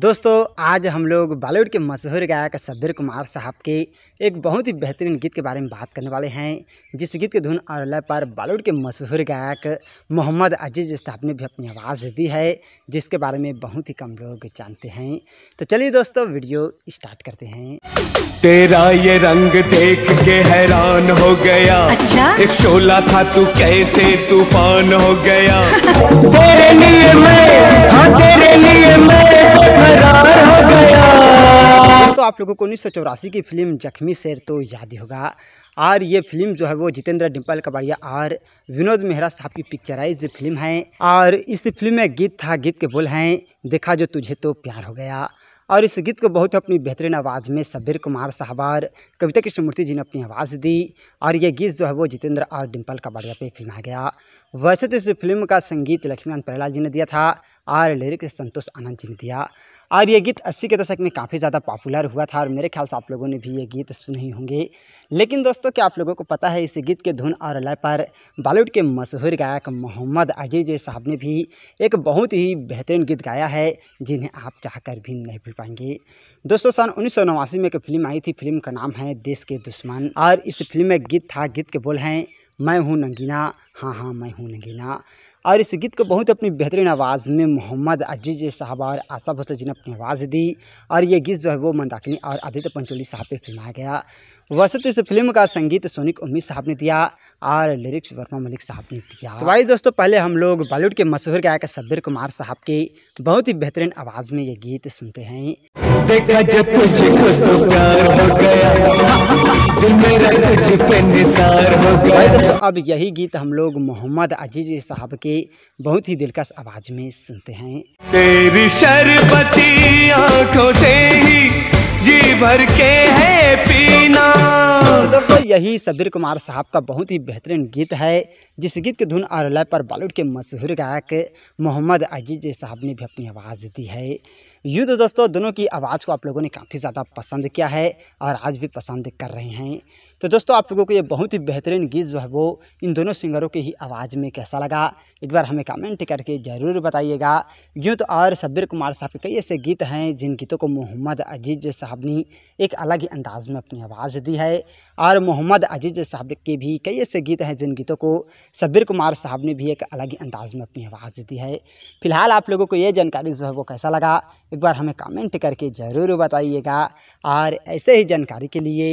दोस्तों आज हम लोग बॉलीवुड के मशहूर गायक सब्बीर कुमार साहब के एक बहुत ही बेहतरीन गीत के बारे में बात करने वाले हैं जिस गीत के धुन और लय पर बॉलीवुड के मशहूर गायक मोहम्मद अजीज साहब ने भी अपनी आवाज़ दी है जिसके बारे में बहुत ही कम लोग जानते हैं तो चलिए दोस्तों वीडियो स्टार्ट करते हैं तेरा ये रंग देख के हैरान हो गया अच्छा? एक शोला था तू कैसे तूफान हो गया तेरे लिए मैं हाँ तेरे दोस्तों आप लोगों को उन्नीस सौ चौरासी की फिल्म जख्मी शेर तो याद ही होगा और ये फिल्म जो है वो जितेंद्र डिम्पल कबाड़िया और विनोद मेहरा साहब की पिक्चराइज फिल्म है और इस फिल्म में गीत था गीत के बोल हैं देखा जो तुझे तो प्यार हो गया और इस गीत को बहुत अपनी बेहतरीन आवाज़ में सबीर कुमार साहबार कविता कृष्णमूर्ति जी ने अपनी आवाज़ दी और ये गीत जो है वो जितेंद्र और डिम्पल कबाड़िया पे फिल्म आ गया वैसे तो इस फिल्म का संगीत लक्ष्मीकांत पहला जी ने दिया था और लिरिक्स संतोष आनंद जी ने दिया और ये गीत अस्सी के दशक में काफ़ी ज़्यादा पॉपुलर हुआ था और मेरे ख्याल से आप लोगों ने भी ये गीत सुने ही होंगे लेकिन दोस्तों क्या आप लोगों को पता है इस गीत के धुन और लय पर बॉलीवुड के मशहूर गायक मोहम्मद अजीज साहब ने भी एक बहुत ही बेहतरीन गीत गाया है जिन्हें आप चाह भी नहीं भूल पाएंगे दोस्तों सन उन्नीस में एक फिल्म आई थी फिल्म का नाम है देश के दुश्मन और इस फिल्म में गीत था गीत के बोल हैं मैं हूँ नंगीना हाँ हाँ मैं हूँ नंगीना और इस गीत को बहुत अपनी बेहतरीन आवाज़ में मोहम्मद अजीज साहब और आशा भोसले जी ने अपनी आवाज़ दी और ये गीत जो है वो मंदाकिनी और आदित्य पंचोली साहब पे फिल्माया गया वैसे तो इस फिल्म का संगीत सोनिक उम्मीद साहब ने दिया और लिरिक्स वर्मा मलिक साहब ने दिया तो भाई दोस्तों पहले हम लोग बॉलीवुड के मशहूर गायक सब्बीर कुमार साहब के बहुत ही बेहतरीन आवाज़ में ये गीत सुनते हैं देखा जब तुझको तो प्यार हो गया अब यही गीत हम लोग मोहम्मद अजीज साहब के बहुत ही दिलकश आवाज में सुनते हैं तेरी शरबती आंखों से ही जी भर के है पी दोस्तों यही सबीर कुमार साहब का बहुत ही बेहतरीन गीत है जिस गीत की धुन और लय पर बॉलीवुड के मशहूर गायक मोहम्मद अजीज साहब ने भी अपनी आवाज़ दी है यूँ तो दोस्तों दोनों की आवाज़ को आप लोगों ने काफ़ी ज़्यादा पसंद किया है और आज भी पसंद कर रहे हैं तो दोस्तों आप लोगों को ये बहुत ही बेहतरीन गीत जो है वो इन दोनों सिंगरों की ही आवाज़ में कैसा लगा एक बार हमें कमेंट करके ज़रूर बताइएगा यूँ तो और सब्बीर कुमार साहब के कई ऐसे गीत हैं जिन गीतों को मोहम्मद अजीज साहब ने एक अलग ही अंदाज में अपनी आवाज़ दी है और मोहम्मद अजीज साहब के भी कई ऐसे गीत हैं जिन गीतों को सब्बीर कुमार साहब ने भी एक अलग ही अंदाज में अपनी आवाज़ दी है फिलहाल आप लोगों को ये जानकारी जो है वो कैसा लगा एक बार हमें कमेंट करके ज़रूर बताइएगा और ऐसे ही जानकारी के लिए